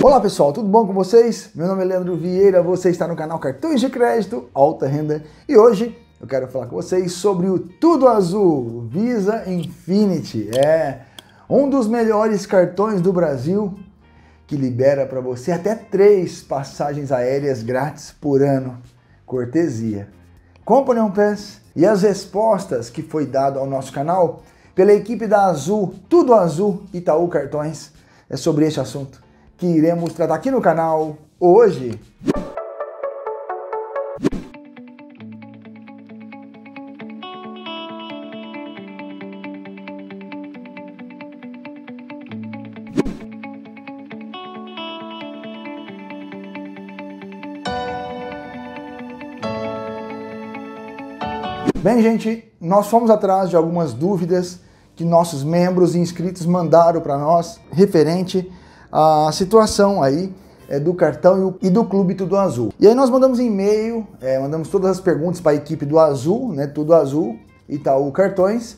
Olá pessoal, tudo bom com vocês? Meu nome é Leandro Vieira, você está no canal Cartões de Crédito Alta Renda e hoje eu quero falar com vocês sobre o Tudo Azul Visa Infinity. É um dos melhores cartões do Brasil que libera para você até três passagens aéreas grátis por ano, cortesia. Company on Pass e as respostas que foi dado ao nosso canal pela equipe da Azul, Tudo Azul Itaú Cartões, é sobre este assunto que iremos tratar aqui no canal hoje. Bem, gente, nós fomos atrás de algumas dúvidas que nossos membros e inscritos mandaram para nós referente a situação aí é, do cartão e, do clube Tudo Azul. E aí nós mandamos e-mail, é, mandamos todas as perguntas para a equipe do Azul, né, Tudo Azul, Itaú Cartões,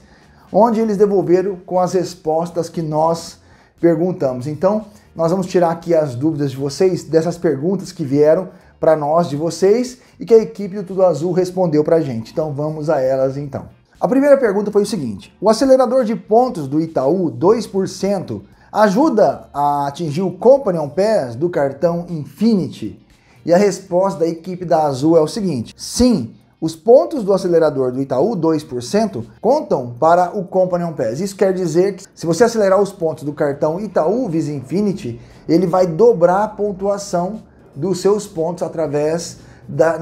onde eles devolveram com as respostas que nós perguntamos. Então, nós vamos tirar aqui as dúvidas de vocês, dessas perguntas que vieram para nós de vocês e que a equipe do Tudo Azul respondeu para a gente. Então, vamos a elas então. A primeira pergunta foi o seguinte: o acelerador de pontos do Itaú 2% ajuda a atingir o Companion Pass do cartão Infinity? E a resposta da equipe da Azul é o seguinte: sim, os pontos do acelerador do Itaú, 2%, contam para o Companion Pass. Isso quer dizer que se você acelerar os pontos do cartão Itaú Visa Infinity, ele vai dobrar a pontuação dos seus pontos através da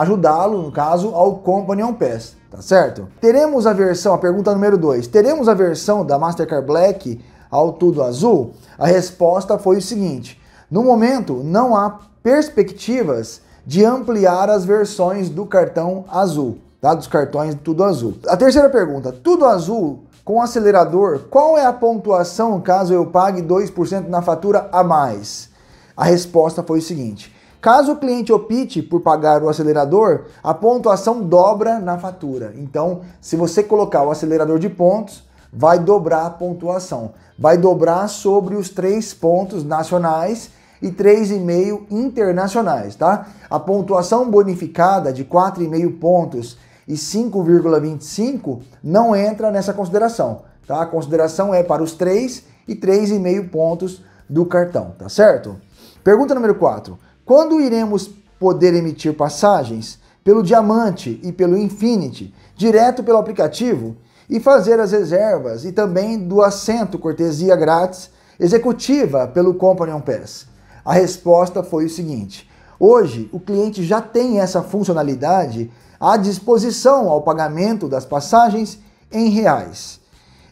ajudá-lo, no caso, ao Companion Pass, tá certo? Teremos a versão, a pergunta número 2, teremos a versão da Mastercard Black ao Tudo Azul? A resposta foi o seguinte: no momento não há perspectivas de ampliar as versões do cartão azul, tá? dos cartões Tudo Azul. A terceira pergunta: Tudo Azul com acelerador, qual é a pontuação caso eu pague 2% na fatura a mais? A resposta foi o seguinte: Caso o cliente opte por pagar o acelerador, a pontuação dobra na fatura. Então, se você colocar o acelerador de pontos, vai dobrar a pontuação. Vai dobrar sobre os três pontos nacionais e três e meio internacionais, tá? A pontuação bonificada de quatro e meio pontos e 5,25 não entra nessa consideração, tá? A consideração é para os três e três e meio pontos do cartão, tá certo? Pergunta número 4. Quando iremos poder emitir passagens pelo Diamante e pelo Infinity direto pelo aplicativo? e fazer as reservas e também do assento cortesia grátis executiva pelo Companion Pass. A resposta foi o seguinte: hoje o cliente já tem essa funcionalidade à disposição ao pagamento das passagens em reais.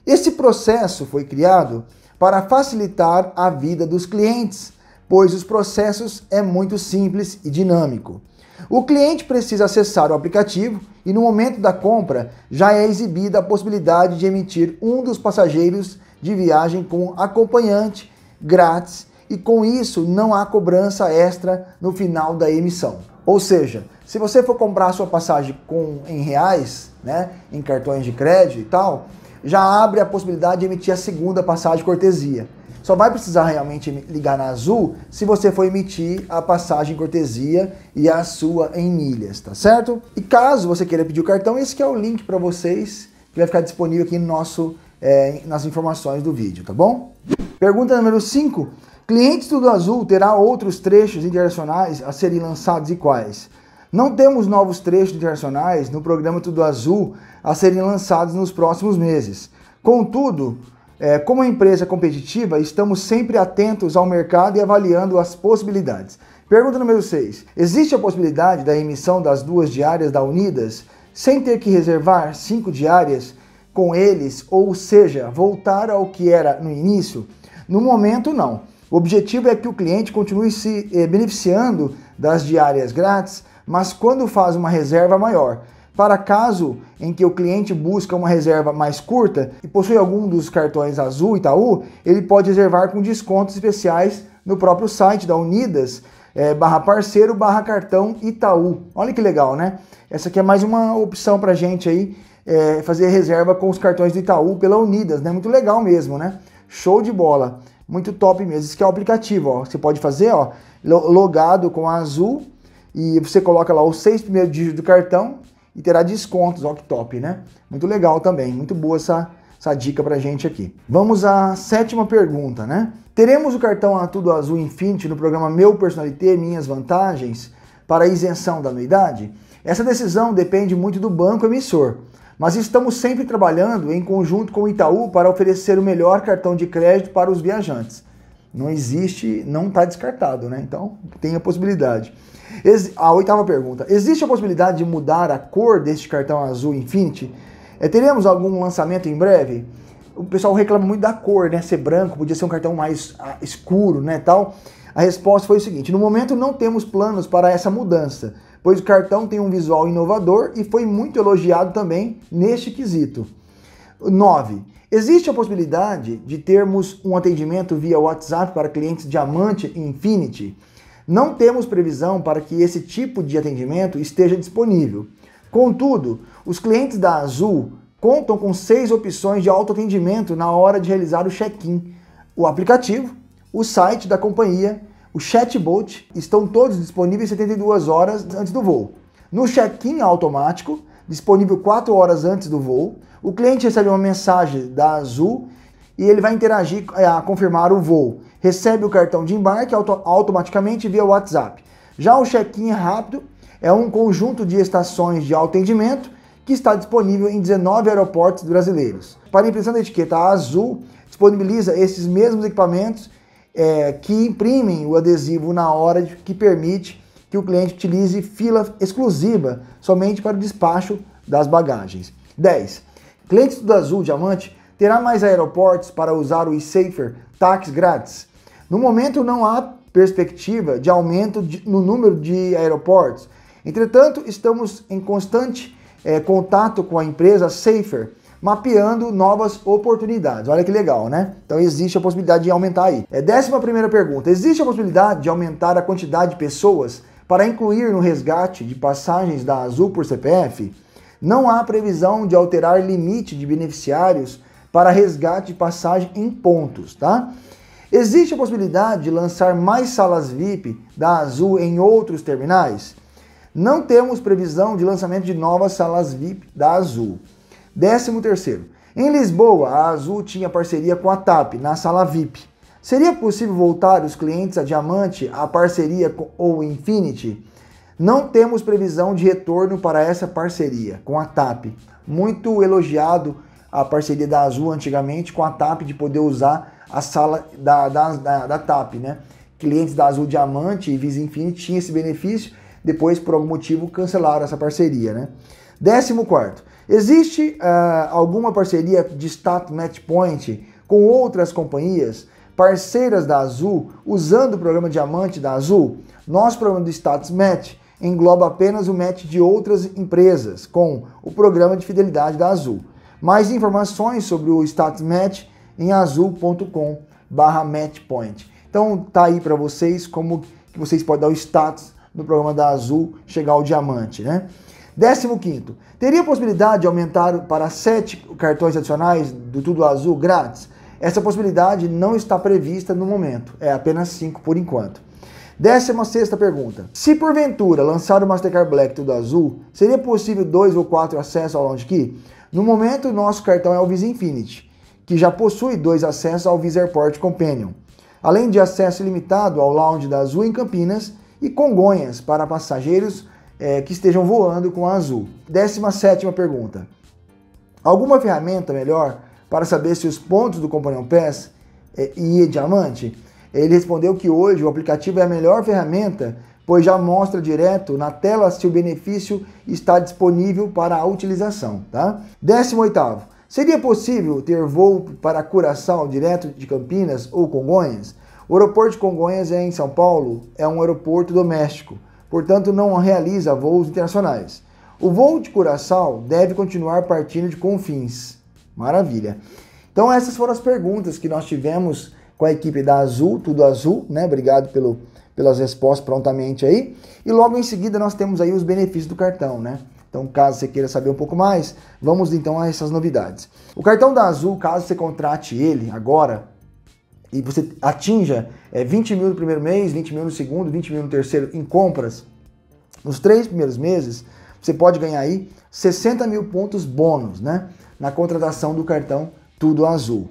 Esse processo foi criado para facilitar a vida dos clientes, pois os processos é muito simples e dinâmico. O cliente precisa acessar o aplicativo e, no momento da compra, já é exibida a possibilidade de emitir um dos passageiros de viagem com acompanhante grátis e, com isso, não há cobrança extra no final da emissão. Ou seja, se você for comprar sua passagem com em reais, né, em cartões de crédito e tal, já abre a possibilidade de emitir a segunda passagem cortesia. Só vai precisar realmente ligar na Azul se você for emitir a passagem cortesia e a sua em milhas, tá certo? E caso você queira pedir o cartão, esse é o link para vocês que vai ficar disponível aqui no nosso, é, nas informações do vídeo, tá bom? Pergunta número 5. Clientes do Azul terá outros trechos internacionais a serem lançados e quais? Não temos novos trechos internacionais no programa Tudo Azul a serem lançados nos próximos meses. Contudo, é, como empresa competitiva, estamos sempre atentos ao mercado e avaliando as possibilidades. Pergunta número 6. Existe a possibilidade da emissão das duas diárias da Unidas sem ter que reservar cinco diárias com eles, ou seja, voltar ao que era no início? No momento, não. O objetivo é que o cliente continue se eh, beneficiando das diárias grátis, mas quando faz uma reserva maior. Para caso em que o cliente busca uma reserva mais curta e possui algum dos cartões Azul e Itaú, ele pode reservar com descontos especiais no próprio site da Unidas, é, barra parceiro, barra cartão Itaú. Olha que legal, né? Essa aqui é mais uma opção para gente aí é, fazer reserva com os cartões do Itaú pela Unidas, né? Muito legal mesmo, né? Show de bola, muito top mesmo. Esse é o aplicativo, ó. Você pode fazer, ó, logado com a Azul e você coloca lá os seis primeiros dígitos do cartão e terá descontos Octop, né? Muito legal também, muito boa essa, essa dica pra gente aqui. Vamos à sétima pergunta, né? Teremos o cartão a Tudo Azul Infinity no programa Meu Personalité, Minhas Vantagens, para isenção da anuidade? Essa decisão depende muito do banco emissor, mas estamos sempre trabalhando em conjunto com o Itaú para oferecer o melhor cartão de crédito para os viajantes. Não existe, não está descartado, né? Então tem a possibilidade. A oitava pergunta: existe a possibilidade de mudar a cor deste cartão azul Infinity? É, teremos algum lançamento em breve? O pessoal reclama muito da cor, né? Ser branco podia ser um cartão mais ah, escuro, né? Tal. A resposta foi o seguinte: no momento não temos planos para essa mudança, pois o cartão tem um visual inovador e foi muito elogiado também neste quesito. 9. Existe a possibilidade de termos um atendimento via WhatsApp para clientes Diamante e Infinity? Não temos previsão para que esse tipo de atendimento esteja disponível. Contudo, os clientes da Azul contam com seis opções de autoatendimento na hora de realizar o check-in. O aplicativo, o site da companhia, o chatbot estão todos disponíveis 72 horas antes do voo. No check-in automático, disponível quatro horas antes do voo. O cliente recebe uma mensagem da Azul e ele vai interagir é, a confirmar o voo. Recebe o cartão de embarque auto automaticamente via WhatsApp. Já o check-in rápido é um conjunto de estações de atendimento que está disponível em 19 aeroportos brasileiros. Para a impressão da etiqueta, a Azul disponibiliza esses mesmos equipamentos é, que imprimem o adesivo na hora de, que permite que o cliente utilize fila exclusiva somente para o despacho das bagagens. 10. Clientes do Azul Diamante terá mais aeroportos para usar o eSafer safer táxi grátis. No momento não há perspectiva de aumento de, no número de aeroportos. Entretanto, estamos em constante é, contato com a empresa Safer, mapeando novas oportunidades. Olha que legal, né? Então existe a possibilidade de aumentar aí. É décima primeira pergunta: existe a possibilidade de aumentar a quantidade de pessoas para incluir no resgate de passagens da Azul por CPF, não há previsão de alterar limite de beneficiários para resgate de passagem em pontos, tá? Existe a possibilidade de lançar mais salas VIP da Azul em outros terminais? Não temos previsão de lançamento de novas salas VIP da Azul. 13 terceiro, em Lisboa, a Azul tinha parceria com a TAP na sala VIP. Seria possível voltar os clientes a Diamante, a parceria com, ou Infinity? Não temos previsão de retorno para essa parceria com a TAP. Muito elogiado a parceria da Azul antigamente com a TAP de poder usar a sala da, da, da, da TAP, né? Clientes da Azul Diamante e Visa Infinity tinham esse benefício, depois por algum motivo cancelaram essa parceria, né? Décimo quarto, existe uh, alguma parceria de Stat Match Point com outras companhias? parceiras da Azul, usando o programa Diamante da Azul, nosso programa do Status Match engloba apenas o match de outras empresas com o programa de fidelidade da Azul. Mais informações sobre o Status Match em azul.com/matchpoint. Então tá aí para vocês como que vocês podem dar o status no programa da Azul chegar ao diamante, né? 15. Teria possibilidade de aumentar para 7 cartões adicionais do Tudo Azul grátis? Essa possibilidade não está prevista no momento, é apenas 5 por enquanto. Décima sexta pergunta. Se porventura lançar o Mastercard Black tudo azul, seria possível dois ou quatro acessos ao Lounge Key? No momento, nosso cartão é o Visa Infinity, que já possui dois acessos ao Visa Airport Companion, além de acesso ilimitado ao Lounge da Azul em Campinas e Congonhas para passageiros é, que estejam voando com a Azul. Décima sétima pergunta. Alguma ferramenta melhor para saber se os pontos do Companion Pass e é, é Diamante? Ele respondeu que hoje o aplicativo é a melhor ferramenta, pois já mostra direto na tela se o benefício está disponível para a utilização. Tá? 18. Seria possível ter voo para Curaçao direto de Campinas ou Congonhas? O aeroporto de Congonhas é em São Paulo, é um aeroporto doméstico, portanto não realiza voos internacionais. O voo de Curaçao deve continuar partindo de Confins. Maravilha. Então essas foram as perguntas que nós tivemos com a equipe da Azul, tudo Azul, né? Obrigado pelo, pelas respostas prontamente aí. E logo em seguida nós temos aí os benefícios do cartão, né? Então, caso você queira saber um pouco mais, vamos então a essas novidades. O cartão da Azul, caso você contrate ele agora e você atinja é, 20 mil no primeiro mês, 20 mil no segundo, 20 mil no terceiro em compras, nos três primeiros meses, você pode ganhar aí 60 mil pontos bônus, né? Na contratação do cartão Tudo Azul.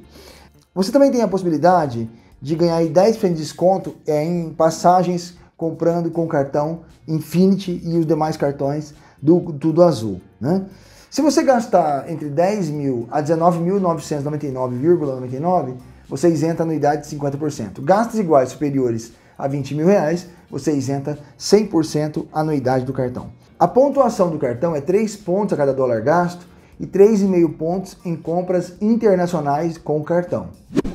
Você também tem a possibilidade de ganhar aí 10% de desconto é, em passagens comprando com o cartão Infinity e os demais cartões do Tudo Azul, né? Se você gastar entre 10 mil a 19.999,99, você isenta anuidade de 50%. Gastos iguais superiores a 20 mil reais, você isenta 100% anuidade do cartão. A pontuação do cartão é 3 pontos a cada dólar gasto e 3,5 pontos em compras internacionais com o cartão.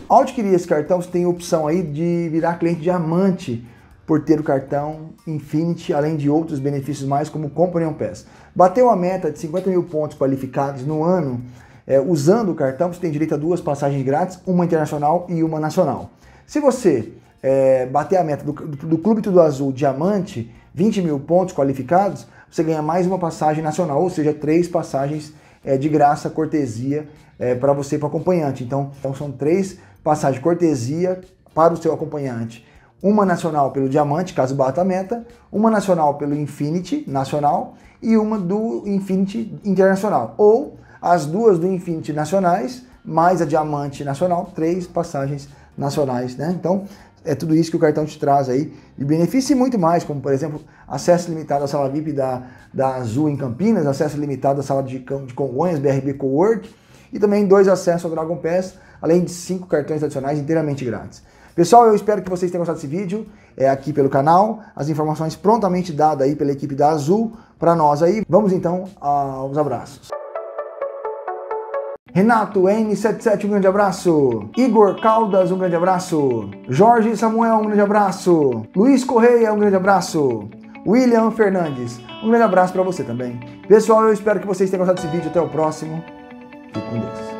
Ao adquirir esse cartão, você tem a opção aí de virar cliente diamante por ter o cartão Infinity, além de outros benefícios mais como Companion Pass. Bateu a meta de 50 mil pontos qualificados no ano, é, usando o cartão, você tem direito a duas passagens grátis, uma internacional e uma nacional. Se você é, bater a meta do, do, do Clube Tudo Azul Diamante, 20 mil pontos qualificados, você ganha mais uma passagem nacional, ou seja, três passagens é, de graça, cortesia, é, eh, para você e para o acompanhante. Então, então, são três passagens cortesia para o seu acompanhante. Uma nacional pelo Diamante, caso bata a meta, uma nacional pelo Infinity Nacional e uma do Infinity Internacional. Ou as duas do Infinity Nacionais, mais a Diamante Nacional, três passagens nacionais, né? Então, é tudo isso que o cartão te traz aí de benefício e muito mais, como por exemplo, acesso limitado à sala VIP da, da Azul em Campinas, acesso limitado à sala de, de Congonhas, BRB Cowork, e também dois acessos ao Dragon Pass, além de cinco cartões adicionais inteiramente grátis. Pessoal, eu espero que vocês tenham gostado desse vídeo é, aqui pelo canal, as informações prontamente dadas aí pela equipe da Azul para nós aí. Vamos então aos abraços. Renato N77, um grande abraço. Igor Caldas, um grande abraço. Jorge Samuel, um grande abraço. Luiz Correia, um grande abraço. William Fernandes, um grande abraço para você também. Pessoal, eu espero que vocês tenham gostado desse vídeo. Até o próximo. Fique com Deus.